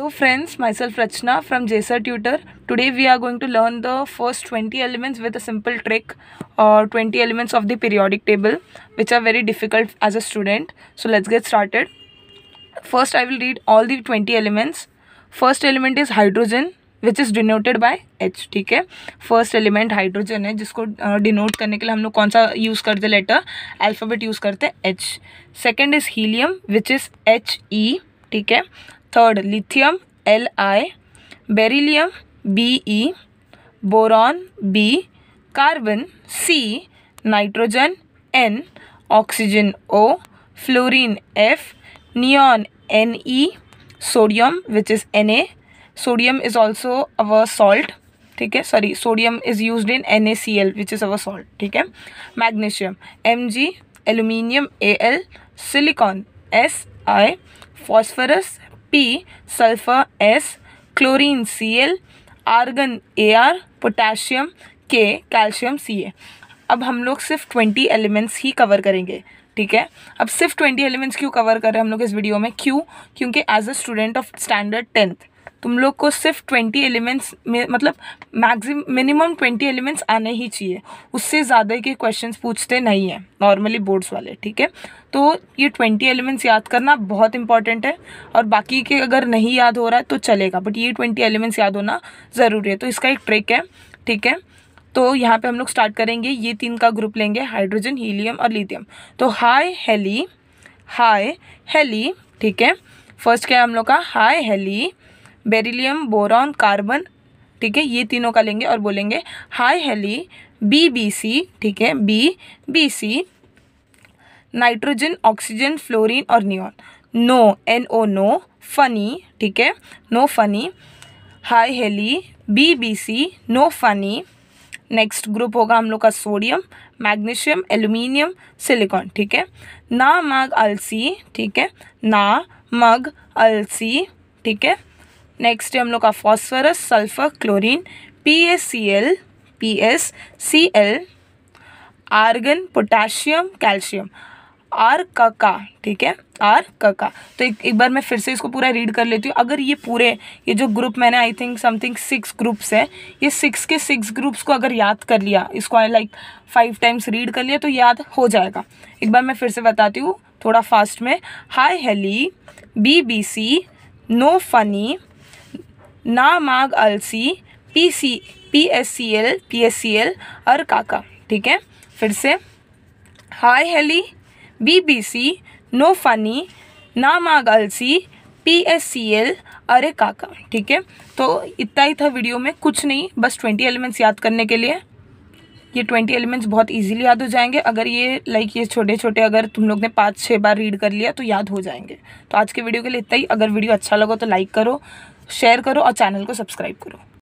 Hello friends, myself Rachna from JSR Tutor. Today we are going to learn the first 20 elements with a simple trick or uh, 20 elements of the periodic table which are very difficult as a student. So let's get started. First I will read all the 20 elements. First element is hydrogen which is denoted by H. ठीक है first element hydrogen है जिसको denote uh, करने के लिए हम लोग कौन सा यूज़ करते लेटर अल्फ़ाबेट यूज़ करते हैं H. Second is helium which is H E ठीक है third lithium L I beryllium B E boron B carbon C nitrogen N oxygen O fluorine F neon N E sodium which is N A sodium is also our salt ठीक है sorry sodium is use in N A C L which is our salt ठीक है magnesium M G aluminium A L silicon S I phosphorus P sulphur S chlorine C L argon A R potassium K calcium C A अब हम लोग सिर्फ twenty elements ही cover करेंगे ठीक है अब सिर्फ ट्वेंटी एलिमेंट्स क्यों कवर कर रहे हैं हम लोग इस वीडियो में क्यों क्योंकि as a student of standard tenth तुम लोग को सिर्फ ट्वेंटी एलिमेंट्स में मतलब मैक्सिम मिनिमम ट्वेंटी एलिमेंट्स आने ही चाहिए उससे ज़्यादा के क्वेश्चंस पूछते नहीं हैं नॉर्मली बोर्ड्स वाले ठीक है तो ये ट्वेंटी एलिमेंट्स याद करना बहुत इंपॉर्टेंट है और बाकी के अगर नहीं याद हो रहा है तो चलेगा बट ये ट्वेंटी एलिमेंट्स याद होना ज़रूरी है तो इसका एक ट्रिक है ठीक है तो यहाँ पे हम लोग स्टार्ट करेंगे ये तीन का ग्रुप लेंगे हाइड्रोजन हीलियम और लिथियम तो हाई हेली हाई हेली ठीक है फर्स्ट क्या है हम लोग का हाई हेली बेरिलियम बोरॉन कार्बन ठीक है ये तीनों का लेंगे और बोलेंगे हाई हेली बी बी सी ठीक है B B C nitrogen oxygen fluorine और neon no N O no funny ठीक है नो फनी हाई हेली B B C no funny next group होगा हम लोग का सोडियम मैग्नीशियम एल्यूमिनियम सिलिकॉन ठीक है ना मग अलसी ठीक है ना मग अलसी ठीक है नेक्स्ट हम लोग का phosphorus sulphur chlorine P S C L P S C L argon potassium calcium R कका ठीक है आर कका तो एक एक बार मैं फिर से इसको पूरा रीड कर लेती हूँ अगर ये पूरे ये जो ग्रुप मैंने I think something six groups है ये सिक्स के सिक्स ग्रुप्स को अगर याद कर लिया इसको I like five times read कर लिया तो याद हो जाएगा एक बार मैं फिर से बताती हूँ थोड़ा फास्ट में हाई हेली B B C no funny ना माग अलसी P C P S C L P S C L और काका ठीक है फिर से हाय हेली B B C no funny ना माग अलसी पी एस सी एल अरे काका ठीक है तो इतना ही था वीडियो में कुछ नहीं बस ट्वेंटी एलिमेंट्स याद करने के लिए ये ट्वेंटी एलिमेंट्स बहुत इजीली याद हो जाएंगे अगर ये लाइक ये छोटे छोटे अगर तुम लोग ने पाँच छः बार रीड कर लिया तो याद हो जाएंगे तो आज के वीडियो के लिए इतना ही अगर वीडियो अच्छा लगा तो लाइक करो शेयर करो और चैनल को सब्सक्राइब करो